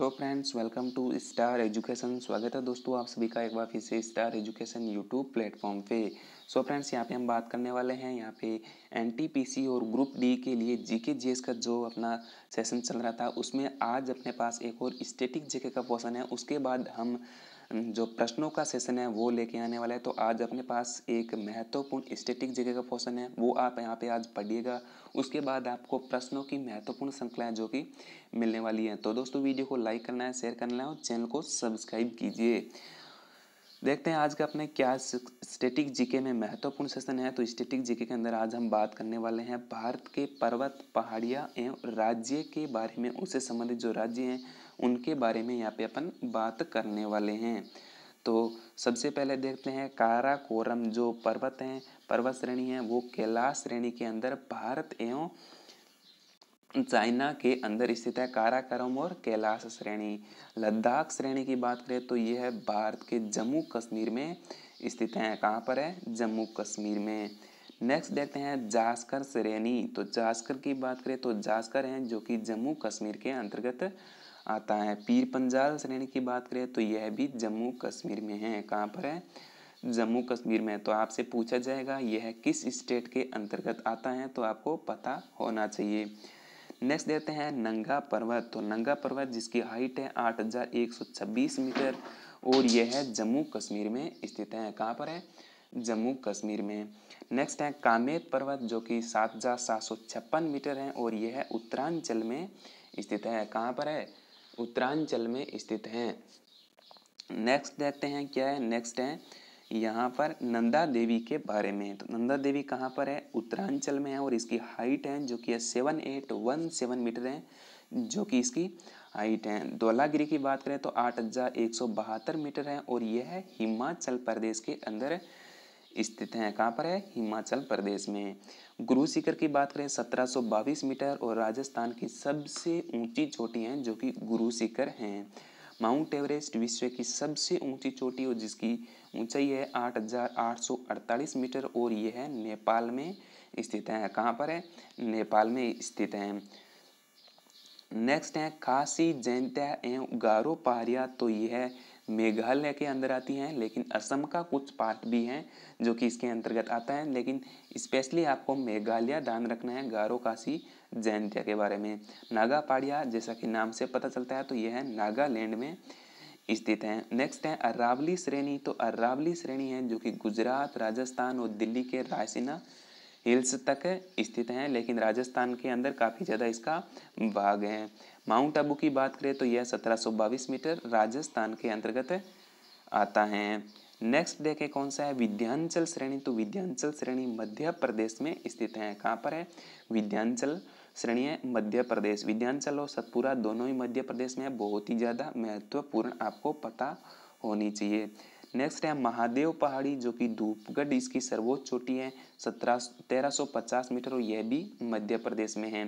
so friends welcome to star education स्वागत है दोस्तों आप सभी का एक बार फिर से स्टार एजुकेशन यूट्यूब प्लेटफॉर्म पे सो फ्रेंड्स यहाँ पे हम बात करने वाले हैं यहाँ पे एन और ग्रुप डी के लिए जीके जीएस का जो अपना सेशन चल रहा था उसमें आज अपने पास एक और स्टेटिक जेके का पोर्सन है उसके बाद हम हम्म, जो प्रश्नों का सेशन है वो लेके आने वाला है तो आज अपने पास एक महत्वपूर्ण स्टेटिक जगह का क्वेश्चन है वो आप यहाँ पे आज पढ़िएगा उसके बाद आपको प्रश्नों की महत्वपूर्ण श्रृंखलाएँ जो कि मिलने वाली हैं तो दोस्तों वीडियो को लाइक करना है शेयर करना है और चैनल को सब्सक्राइब कीजिए देखते हैं आज का अपने क्या स्टेटिक जीके में महत्वपूर्ण सेशन है तो स्टेटिक जीके के अंदर आज हम बात करने वाले हैं भारत के पर्वत पहाड़ियाँ एवं राज्य के बारे में उससे संबंधित जो राज्य हैं उनके बारे में यहाँ पे अपन बात करने वाले हैं तो सबसे पहले देखते हैं काराकोरम जो पर्वत हैं पर्वत श्रेणी है वो कैलाश श्रेणी के अंदर भारत एवं चाइना के अंदर स्थित है काराकोरम और कैलाश श्रेणी लद्दाख श्रेणी की बात करें तो यह है भारत के जम्मू कश्मीर में स्थित है कहाँ पर है जम्मू कश्मीर में नेक्स्ट देखते हैं जास्कर श्रेणी तो जास्कर की बात करें तो जास्कर हैं जो कि जम्मू कश्मीर के अंतर्गत आता है पीर पंजाल श्रेणी की बात करें तो यह भी जम्मू कश्मीर में है कहाँ पर है जम्मू कश्मीर में तो आपसे पूछा जाएगा यह किस स्टेट के अंतर्गत आता है तो आपको पता होना चाहिए नेक्स्ट देते हैं नंगा पर्वत तो नंगा पर्वत जिसकी हाइट है 8,126 मीटर और यह है जम्मू कश्मीर में स्थित है कहाँ पर है जम्मू कश्मीर में नेक्स्ट है कामेत पर्वत जो कि सात हज़ार सात सौ छप्पन मीटर है और यह उत्तरांचल में स्थित है कहाँ पर है उत्तरांचल में स्थित हैं नेक्स्ट देखते हैं क्या है नेक्स्ट है यहाँ पर नंदा देवी के बारे में तो नंदा देवी कहाँ पर है उत्तरांचल में है और इसकी हाइट है जो कि seven eight one seven meter है जो कि इसकी हाइट है दोलागिरी की बात करें तो आठ हज़ार एक सौ बहत्तर मीटर है और यह है हिमाचल प्रदेश के अंदर स्थित हैं कहाँ पर है हिमाचल प्रदेश में गुरु शिखर की बात करें सत्रह मीटर और राजस्थान की सबसे ऊंची चोटी हैं जो कि गुरु शिखर हैं माउंट एवरेस्ट विश्व की सबसे ऊंची चोटी और जिसकी ऊंचाई है 8,848 मीटर और यह है नेपाल में स्थित है कहाँ पर है नेपाल में स्थित है नेक्स्ट है काशी जैनता एवं गारो पहाड़िया तो यह है मेघालय के अंदर आती हैं लेकिन असम का कुछ पार्ट भी हैं जो कि इसके अंतर्गत आता है लेकिन स्पेशली आपको मेघालय ध्यान रखना है गारो काशी जैनतिया के बारे में नागा पाड़िया जैसा कि नाम से पता चलता है तो यह है नागालैंड में स्थित है नेक्स्ट है अरावली श्रेणी तो अरावली श्रेणी है जो कि गुजरात राजस्थान और दिल्ली के रायसीना हिल्स तक स्थित हैं लेकिन राजस्थान के अंदर काफ़ी ज़्यादा इसका भाग है माउंट आबू की बात करें तो यह सत्रह मीटर राजस्थान के अंतर्गत आता है नेक्स्ट देखें कौन सा है विध्यांचल श्रेणी तो विध्यांचल श्रेणी मध्य प्रदेश में स्थित है कहाँ पर है विध्यांचल श्रेणी है मध्य प्रदेश विध्यांचल और सतपुरा दोनों ही मध्य प्रदेश में है बहुत ही ज़्यादा महत्वपूर्ण आपको पता होनी चाहिए नेक्स्ट है महादेव पहाड़ी जो कि धूपगढ़ इसकी सर्वोच्च चोटी है सत्रह तेरह सौ पचास मीटर और यह भी मध्य प्रदेश में है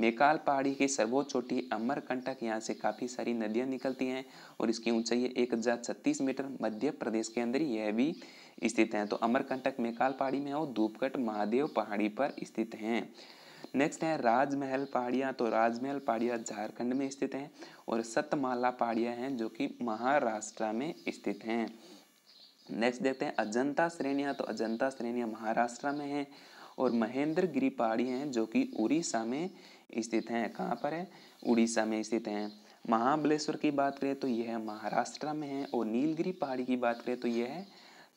मेकाल पहाड़ी की सर्वोच्च चोटी अमरकंटक यहाँ से काफ़ी सारी नदियाँ निकलती हैं और इसकी ऊंचाई है एक हज़ार छत्तीस मीटर मध्य प्रदेश के अंदर यह भी स्थित हैं तो अमरकंटक मेकाल पहाड़ी में और धूपगढ़ महादेव पहाड़ी पर स्थित हैं नेक्स्ट है राजमहल पहाड़ियाँ तो राजमहल पहाड़ियाँ झारखंड में स्थित हैं और सतमाला पहाड़ियाँ हैं जो कि महाराष्ट्र में स्थित हैं नेक्स्ट देखते हैं अजंता श्रेणियाँ तो अजंता श्रेणियाँ महाराष्ट्र में है और महेंद्र गिरी पहाड़ी हैं जो कि उड़ीसा में स्थित हैं कहाँ पर है उड़ीसा में स्थित हैं महाबलेश्वर की बात करें तो यह महाराष्ट्र में है और नीलगिरी पहाड़ी की बात करें तो यह है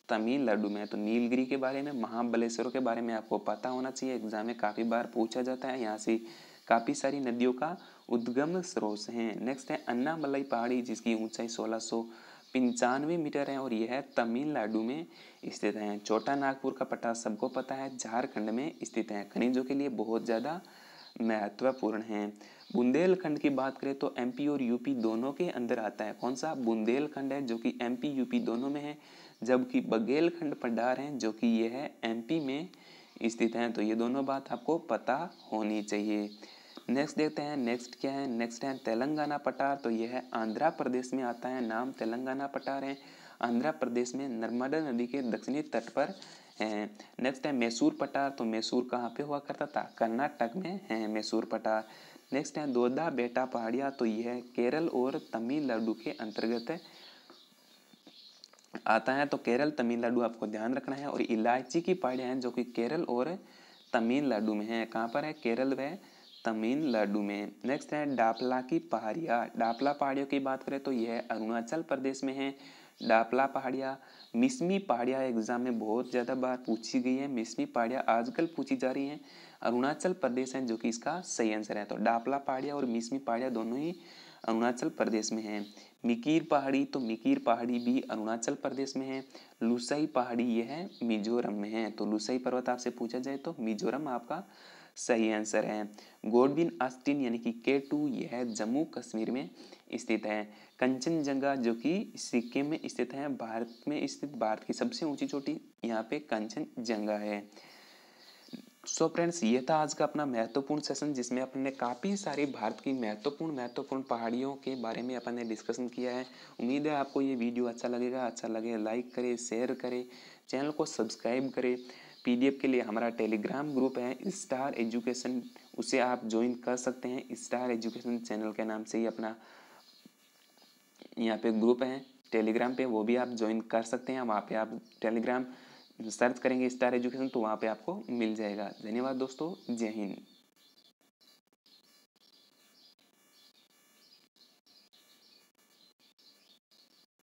तमिलनाडु में तो नीलगिरी के बारे में महाबलेश्वर के बारे में आपको पता होना चाहिए एग्जाम में काफ़ी बार पूछा जाता है यहाँ से काफ़ी सारी नदियों का उद्गम स्रोत हैं नेक्स्ट है अन्नामलई पहाड़ी जिसकी ऊंचाई 1600 पंचानवे मीटर है और यह है तमिलनाडु में स्थित है छोटा नागपुर का पट्टा सबको पता है झारखंड में स्थित है खनिजों के लिए बहुत ज़्यादा महत्वपूर्ण है बुंदेलखंड की बात करें तो एमपी और यूपी दोनों के अंदर आता है कौन सा बुंदेलखंड है जो कि एमपी यूपी दोनों में है जबकि बघेलखंड पंडार हैं जो कि यह है एमपी में स्थित हैं तो ये दोनों बात आपको पता होनी चाहिए नेक्स्ट देखते हैं नेक्स्ट क्या है नेक्स्ट है तेलंगाना पठार तो यह है आंध्र प्रदेश में आता है नाम तेलंगाना पठार है आंध्र प्रदेश में नर्मदा नदी के दक्षिणी तट पर है नेक्स्ट है मैसूर पठार तो मैसूर कहाँ पे हुआ करता था कर्नाटक में है मैसूर पठार नेक्स्ट है दोदा बेटा पहाड़िया तो यह केरल और तमिलनाडु के अंतर्गत है आता है तो केरल तमिलनाडु आपको ध्यान रखना है और इलायची की पहाड़ियाँ हैं जो कि केरल और तमिलनाडु में है कहाँ पर है केरल व तमिलनाडु में नेक्स्ट है डापला की पहाड़िया डापला पहाड़ियों की बात करें तो यह अरुणाचल प्रदेश में है डापला पहाड़िया मिसमी पहाड़िया एग्जाम में बहुत ज़्यादा बार पूछी गई है मिसमी पहाड़िया आजकल पूछी जा रही है अरुणाचल प्रदेश है जो कि इसका सही आंसर है तो डापला पहाड़िया और मिसमी पहाड़िया दोनों ही अरुणाचल प्रदेश में है मिकीर पहाड़ी तो मिकीर पहाड़ी भी अरुणाचल प्रदेश में है लुसई पहाड़ी यह है मिजोरम में है तो लुसई पर्वत आपसे पूछा जाए तो मिजोरम आपका सही आंसर है गोडबिन आस्टिन यानी कि के टू यह जम्मू कश्मीर में स्थित है कंचनजंगा जो कि सिक्किम में स्थित है भारत में स्थित भारत की सबसे ऊंची चोटी यहाँ पे कंचनजंगा है सो so फ्रेंड्स ये था आज का अपना महत्वपूर्ण सेशन जिसमें अपन ने काफ़ी सारी भारत की महत्वपूर्ण महत्वपूर्ण पहाड़ियों के बारे में अपन ने डिस्कशन किया है उम्मीद है आपको ये वीडियो अच्छा लगेगा अच्छा लगे लाइक करें शेयर करें चैनल को सब्सक्राइब करें पीडीएफ के लिए हमारा टेलीग्राम ग्रुप है स्टार एजुकेशन उसे आप ज्वाइन कर सकते हैं स्टार एजुकेशन चैनल के नाम से ही अपना यहाँ पे ग्रुप है टेलीग्राम पे वो भी आप ज्वाइन कर सकते हैं वहाँ पे आप टेलीग्राम सर्च करेंगे स्टार एजुकेशन तो वहाँ पे आपको मिल जाएगा धन्यवाद दोस्तों जय हिंद